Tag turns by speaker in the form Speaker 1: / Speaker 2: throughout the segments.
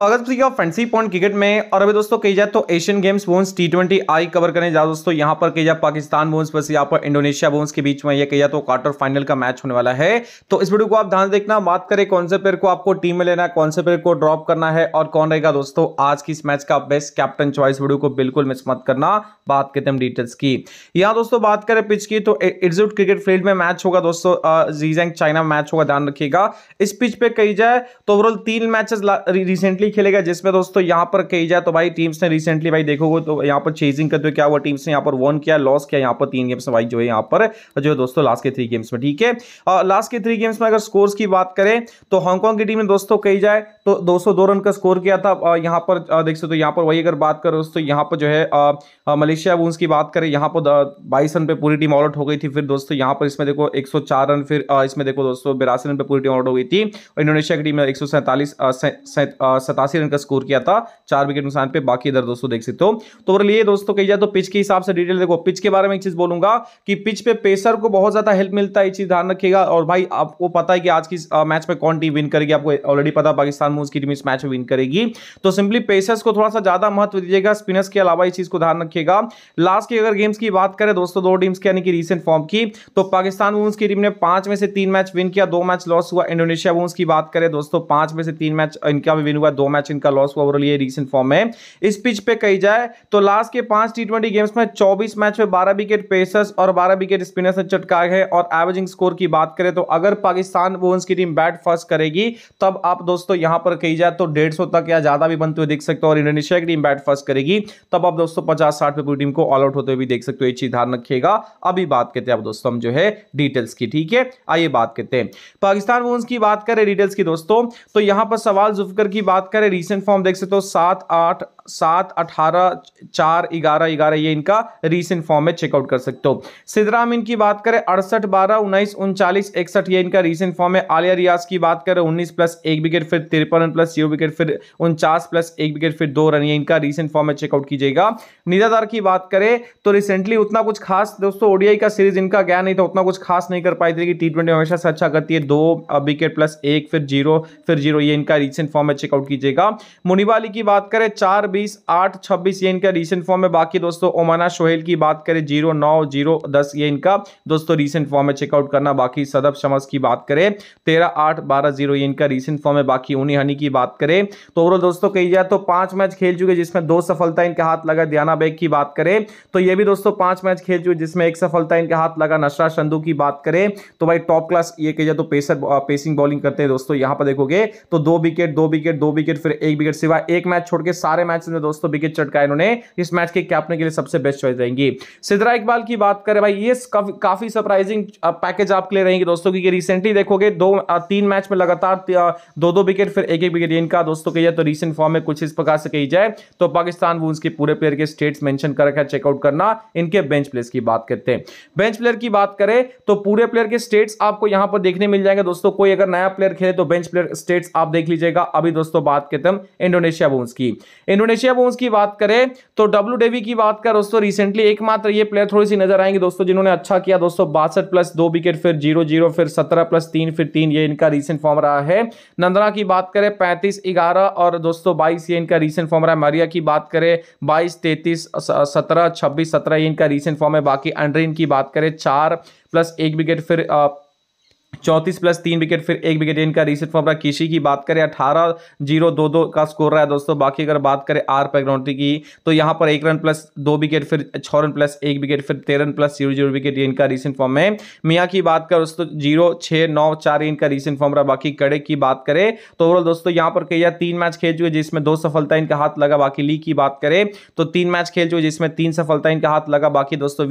Speaker 1: तो अगर दोस्तों फ्रेंडसी पॉइंट क्रिकेट में और अभी दोस्तों कही जाए तो एशियन गेम्स बोन्स टी ट्वेंटी आई कवर करने जहाँ दोस्तों यहाँ पर कही जाए पाकिस्तान बोन्स बस यहाँ पर इंडोनेशिया बोन्स के बीच में यह कही जाए तो क्वार्टर फाइनल का मैच होने वाला है तो इस वीडियो को आप ध्यान देखना बात करें कौन से प्लेयर को आपको टीम में लेना है कौन से प्लेयर को ड्रॉप करना है और कौन रहेगा दोस्तों आज की इस मैच का बेस्ट कैप्टन चॉइस वीडियो को बिल्कुल मिस मत करना बात करते हम डिटेल्स की यहाँ दोस्तों बात करें पिच की तो इट क्रिकेट फील्ड में मैच होगा दोस्तों जीजैंग चाइना मैच होगा ध्यान रखिएगा इस पिच पर कही जाए तो ओवरऑल तीन मैचेस रिसेंटली नहीं खेलेगा जिसमें दोस्तों यहाँ पर कही जाए तो भाई टीम्स ने रिसेंटली भाई देखोगे तो यहाँ पर चेजिंग करते हुए क्या हुआ टीम्स ने यहाँ पर वन किया लॉस किया यहाँ पर तीन गेम्स में भाई जो है यहाँ पर जो है दोस्तों लास्ट के थ्री गेम्स में ठीक है और लास्ट के थ्री गेम्स में अगर स्कोर्स की बात करें तो हांगकॉन्ग की टीम ने दोस्तों कही जाए तो दो रन का स्कोर किया था यहाँ पर देख सकते हो यहाँ पर वही अगर बात करो दोस्तों यहाँ पर जो है मलेशिया वूंस की बात करें यहाँ पर बाईस रन पर पूरी टीम आउट हो गई थी फिर दोस्तों यहाँ पर इसमें देखो एक रन फिर इसमें देखो दोस्तों बिरासी रन पर पूरी टीम आउट हो गई थी और इंडोनेशिया की टीम में एक सौ सैंतालीस सतासी रन का स्कोर किया था चार विकेट नुकसान पे बाकी इधर दोस्तों देख सकते हो तो और ये दोस्तों कही जाए तो पिच के हिसाब से डिटेल देखो पिच के बारे में एक चीज बोलूंगा कि पिच पे पेसर को बहुत ज्यादा हेल्प मिलता है ये चीज ध्यान रखिएगा और भाई आपको पता है कि आज की मैच में कौन टीम विन करेगी आपको ऑलरेडी पता पाकिस्तान मूव की टीम इस मैच में विन करेगी तो सिंपली पेसर्स को थोड़ा सा ज्यादा महत्व दीजिएगा स्पिनर्स के अलावा इस चीज को ध्यान रखिएगा लास्ट की अगर गेम्स की बात करें दोस्तों दो टीम्स की यानी रिसेंट फॉर्म की तो पाकिस्तान वुमेंस की टीम ने पांच में से तीन मैच विन किया दो मैच लॉस हुआ इंडोनेशिया वुमेंस की बात करें दोस्तों पांच में से तीन मैच इनका भी विन हुआ दो मैच इनका लॉस हुआ ओवरऑल ये रीसेंट फॉर्म है इस पिच पे कही जाए तो लास्ट के पांच टी ट्वेंटी गेम्स में चौबीस मैच में बारह विकेट पेसर्स और बारह विकेट स्पिनर्स ने चटकाए हैं और एवरेजिंग स्कोर की बात करें तो अगर पाकिस्तान वोन्स की टीम बैट फर्स्ट करेगी तब आप दोस्तों यहां पर कही जाए तो डेढ़ तक या ज्यादा भी बनते हुए देख सकते हो और इंडोनेशिया की टीम बैट फर्स्ट करेगी तब आप दोस्तों पचास साठ पे पूरी टीम को ऑल आउट होते हुए देख सकते हो ये चीज ध्यान रखिएगा अभी बात करते हैं आप दोस्तों जो है डिटेल्स की ठीक है आइए बात करते हैं पाकिस्तान वोन्स की बात करें डिटेल्स की दोस्तों तो यहां पर सवाल जुफकर की बात करें करें रिसेंट फॉर्म देख सकते हो सात आठ सात अठारह चार ग्यारह ग्यारह ये इनका रीसेंट फॉर्म में चेकआउट कर सकते हो सिद्धराम इनकी बात करें अड़सठ बारह उन्नीस उनचालीस इकसठ ये इनका रीसेंट फॉर्म है आलिया रियाज की बात करें उन्नीस प्लस एक विकेट फिर तिरपन प्लस जीरो विकेट फिर उनचास प्लस एक विकेट फिर दो रन ये इनका रीसेंट फॉर्म में चेकआउट कीजिएगा निजादार की बात करें तो रिसेंटली उतना कुछ खास दोस्तों ओडियाई का सीरीज इनका गया नहीं था उतना कुछ खास नहीं कर पाई थी टी ट्वेंटी हमेशा से अच्छा करती है दो विकेट प्लस एक फिर जीरो फिर जीरो ये इनका रीसेंट फॉर्म में चेकआउट कीजिएगा मुनिवाली की बात करें चार बीस आठ छब्बीस ये इनका रिसेंट फॉर्म है बाकी दोस्तों ओमाना सोहेल की बात करें जीरो नौ जीरो दस ये इनका दोस्तों रिसेंट फॉर्म में चेकआउट करना बाकी सदब शमस की बात करें तेरह आठ बारह जीरो ये इनका रिसेंट फॉर्म है बाकी उन्हीं हनी की बात करें तो ओवरऑल दोस्तों कही जाए तो पांच मैच खेल चुके जिसमें दो सफलता इनके हाथ लगा दियाना बेग की बात करें तो ये भी दोस्तों पांच मैच खेल चुके जिसमें एक सफलता इनके हाथ लगा नशरा संधू की बात करें तो भाई टॉप क्लास ये कही जाए तो पेसर पेसिंग बॉलिंग करते हैं दोस्तों यहां पर देखोगे तो दो विकेट दो विकेट दो विकेट फिर एक विकेट सिवा एक मैच छोड़ के सारे मैच मैच में दोस्तों विकेट चटका इन्होंने इस मैच के कैप्टन के लिए सबसे बेस्ट चॉइस रहेंगी सिद्धरा इकबाल की बात करें भाई ये काफी सरप्राइजिंग पैकेज आपके लिए रहेंगे दोस्तों क्योंकि रिसेंटली देखोगे दो तीन मैच में लगातार दो दो विकेट फिर एक एक विकेट इनका दोस्तों कही तो रिसेंट फॉर्म में कुछ इस प्रकार से कही जाए तो पाकिस्तान वुल्स के पूरे प्लेयर के स्टेट्स मेंशन कर रखा चेकआउट करना इनके बेंच प्लेयर्स की बात करते हैं बेंच प्लेयर की बात करें तो पूरे प्लेयर के स्टेट्स आपको यहां पर देखने मिल जाएंगे दोस्तों कोई अगर नया प्लेयर खेले तो बेंच प्लेयर स्टेट्स आप देख लीजिएगा अभी दोस्तों बात करते हैं इंडोनेशिया वुल्स की इंडोनेशिया इंडोनेशिया बोन्स की बात करें तो डब्ल्यू डेवी की बात करें दोस्तों रिसेंटली एकमात्र ये प्लेयर थोड़ी सी नजर आएंगे दोस्तों जिन्होंने अच्छा किया दोस्तों बासठ प्लस दो विकेट फिर जीरो जीरो फिर सत्रह प्लस तीन फिर तीन ये इनका रिसेंट फॉर्म रहा है नंदना की बात करें पैंतीस ग्यारह और दोस्तों बाईस ये इनका रिसेंट फॉर्म रहा है मारिया की बात करें बाईस तैतीस सत्रह छब्बीस सत्रह ये इनका रिसेंट फॉर्म है बाकी अंड्रीन की बात करें चार प्लस एक विकेट फिर चौंतीस प्लस तीन विकेट फिर एक विकेट इनका रिसेंट फॉर्म रहा किसी की बात करें अठारह जीरो दो दो का स्कोर रहा है दोस्तों बाकी अगर बात करें आर पैग्नोटी की तो यहाँ पर एक रन प्लस दो विकेट फिर छः रन प्लस एक विकेट फिर तेरह run plus zero zero wicket इनका रिसेंट फॉर्म है मियाँ की बात करें दोस्तों जीरो छः नौ चार इनका रिसेंट फॉर्म रहा बाकी कड़े की बात करें तो ओवरऑल दोस्तों यहाँ पर कहिया तीन मैच खेल चुके जिसमें दो सफलता इनका हाथ लगा बाकी लीग की बात करें तो तीन मैच खेल चुके जिसमें तीन सफलता इनका हाथ लगा बाकी दोस्तों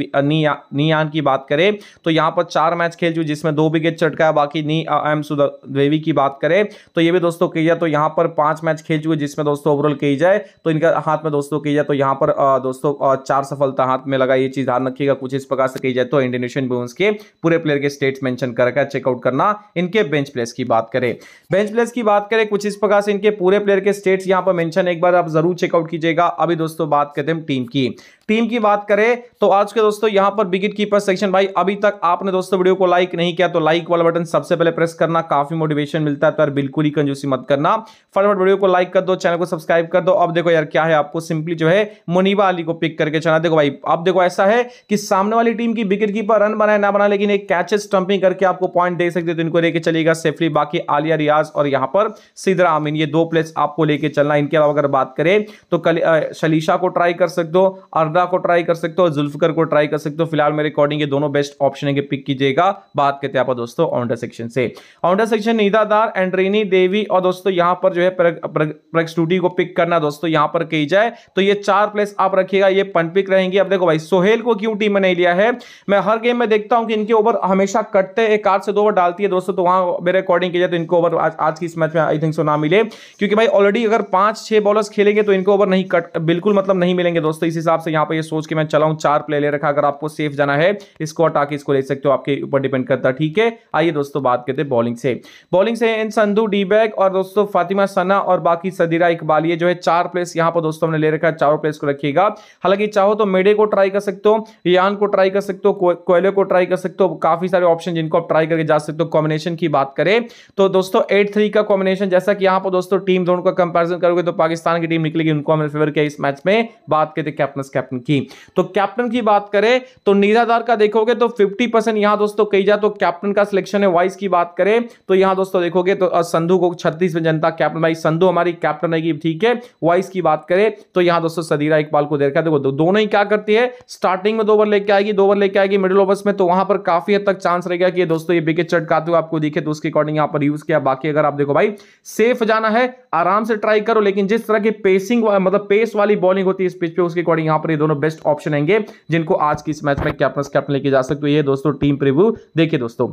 Speaker 1: नियान की बात करें तो यहाँ पर चार मैच खेल चुके जिसमें दो विकेट झटका है बाकी नी एम सुदेवी की बात करें तो ये भी दोस्तों कही जाए तो यहाँ पर पांच मैच खेल चुके जिसमें दोस्तों ओवरऑल कही जाए तो इनका हाथ में दोस्तों कही जाए तो यहाँ पर दोस्तों चार सफलता हाथ में लगा ये चीज ध्यान रखिएगा कुछ इस प्रकार से कही जाए तो इंडोनेशियन बुल्स के पूरे प्लेयर के स्टेट्स मेंशन करके चेकआउट करना इनके बेंच प्लेस की बात करें बेंच प्लेस की बात करें कुछ इस प्रकार से इनके पूरे प्लेयर के स्टेट्स यहाँ पर मेंशन एक बार आप जरूर चेकआउट कीजिएगा अभी दोस्तों बात करते हैं टीम की टीम की बात करें तो आज के दोस्तों यहाँ पर विकेट कीपर सेक्शन भाई अभी तक आपने दोस्तों वीडियो को लाइक नहीं किया तो लाइक वाला वाला बटन सबसे पहले प्रेस करना काफी मोटिवेशन मिलता है तो यार बिल्कुल ही कंजूसी मत करना फटाफट वीडियो को लाइक कर दो चैनल को सब्सक्राइब कर दो अब देखो यार क्या है आपको सिंपली जो है मुनीबा अली को पिक करके चलना देखो भाई अब देखो ऐसा है कि सामने वाली टीम की विकेट कीपर रन बनाए ना बनाए लेकिन एक कैचेस स्टंपिंग करके आपको पॉइंट दे सकते तो इनको लेके चलेगा सेफली बाकी आलिया रियाज और यहां पर सिदरा आमीन ये दो प्लेस आपको लेके चलना इनके अलावा अगर बात करें तो कल शलीशा को ट्राई कर सकते हो अर्दा को ट्राई कर सकते हो जुल्फकर को ट्राई कर सकते हो फिलहाल मेरे अकॉर्डिंग ये दोनों बेस्ट ऑप्शन है कि पिक कीजिएगा बात करते हैं आप दोस्तों औंडा सेक्शन से औंडा सेक्शन एंड रेनी देवी और दोस्तों यहां पर जो है प्रग, प्रगस्टूडी को पिक करना दोस्तों यहां पर कही जाए तो ये चार प्लेस आप रखिएगा ये पनपिक रहेंगे अब देखो भाई सोहेल को क्यों टीम ने लिया है मैं हर गेम में देखता हूं कि इनके ओवर हमेशा कटते एक कार से दो ओवर डालती है दोस्तों तो वहां मेरे अकॉर्डिंग किया जाए तो इनको ओवर आज आज की इस मैच में आई थिंक सो ना मिले क्योंकि भाई ऑलरेडी अगर पांच छह बॉलर्स खेलेंगे तो इनको ओवर नहीं कट बिल्कुल मतलब नहीं मिलेंगे दोस्तों इस हिसाब से यहाँ पर सोच के मैं चलाऊ चार प्ले ले रखा अगर आपको सेफ जाना है इसको अटाके इसको ले सकते हो आपके ऊपर डिपेंड करता ठीक है आइए दोस्तों बात करते हैं बॉलिंग से बॉलिंग से इन संधु डीबैग और दोस्तों फातिमा सना और बाकी सदीरा इकबालिए जो है चार प्लेस यहाँ पर दोस्तों हमने ले रखा है चारों प्लेस को रखिएगा हालांकि चाहो तो मेडे को ट्राई कर सकते हो यान को ट्राई कर सकते हो कोयले को ट्राई कर सकते हो काफी सारे ऑप्शन जिनको आप ट्राई करके जा सकते हो कॉम्बिनेशन की बात करें तो दोस्तों एट थ्री का कॉम्बिनेशन जैसा कि यहाँ पर दोस्तों टीम दोनों का कंपेरिजन करोगे तो पाकिस्तान की टीम निकलेगी उनको हमने फेवर किया इस मैच में बात करते कैप्टन कैप्टन की तो कैप्टन की बात करें तो निराधार का देखोगे तो फिफ्टी परसेंट यहाँ दोस्तों कही जाए तो कैप्टन का सिलेक्शन प्रोडिक्शन है वाइज की बात करें तो यहां दोस्तों देखोगे तो संधु को छत्तीस में जनता कैप्टन भाई संधु हमारी कैप्टन है ठीक है वाइज की बात करें तो यहां दोस्तों सदीरा इकबाल को देखा देखो दोनों ही क्या करती है स्टार्टिंग में दो ओवर लेके आएगी दो ओवर लेके आएगी मिडिल ओवर में तो वहां पर काफी हद तक चांस रहेगा कि दोस्तों ये विकेट चटकाते हुए आपको दिखे तो उसके अकॉर्डिंग यहां पर यूज किया बाकी अगर आप देखो भाई सेफ जाना है आराम से ट्राई करो लेकिन जिस तरह की पेसिंग मतलब पेस वाली बॉलिंग होती है इस पिच पे उसके अकॉर्डिंग यहां पर ये दोनों बेस्ट ऑप्शन होंगे जिनको आज की इस मैच में कैप्टन कैप्टन लेके जा सकते हो ये दोस्तों टीम प्रिव्यू देखिए दोस्तों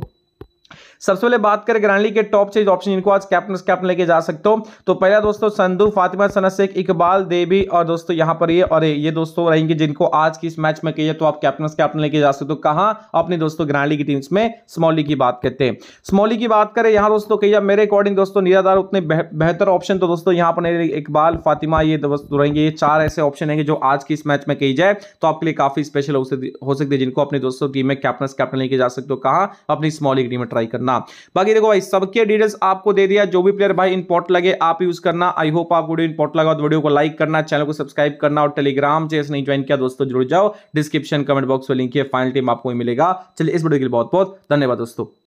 Speaker 1: सबसे पहले बात करें ग्रांडली के टॉप चेज ऑप्शन इनको आज कैप्टन कैप्टन लेके जा सकते हो तो पहला दोस्तों संधु फातिमा सना शेख इकबाल देवी और दोस्तों यहां पर ये और ये दोस्तों रहेंगे जिनको आज की इस मैच में कही तो आप कैप्टन कैप्टन लेके जा सकते हो तो कहा अपने दोस्तों ग्रांडली की टीम्स में स्मॉली की बात करते हैं स्मॉली की बात करें यहां दोस्तों कही मेरे अकॉर्डिंग दोस्तों निराधार उतने बेहतर ऑप्शन तो दोस्तों यहां पर इकबाल फातिमा ये दोस्तों रहेंगे ये चार ऐसे ऑप्शन है जो आज की इस मैच में कही जाए तो आपके लिए काफी स्पेशल हो सकती है जिनको अपने दोस्तों टीम में कैप्टन कैप्टन लेके जा सकते हो कहा अपनी स्मॉली टीम में ट्राई करना करना बाकी देखो भाई सबके डिटेल्स आपको दे दिया जो भी प्लेयर भाई इंपोर्ट लगे आप यूज करना आई होप आपको इंपोर्ट लगा तो वीडियो को लाइक करना चैनल को सब्सक्राइब करना और टेलीग्राम चेस नहीं ज्वाइन किया दोस्तों जुड़ जाओ डिस्क्रिप्शन कमेंट बॉक्स में लिंक है फाइनल टीम आपको मिलेगा चलिए इस वीडियो के लिए बहुत बहुत धन्यवाद दोस्तों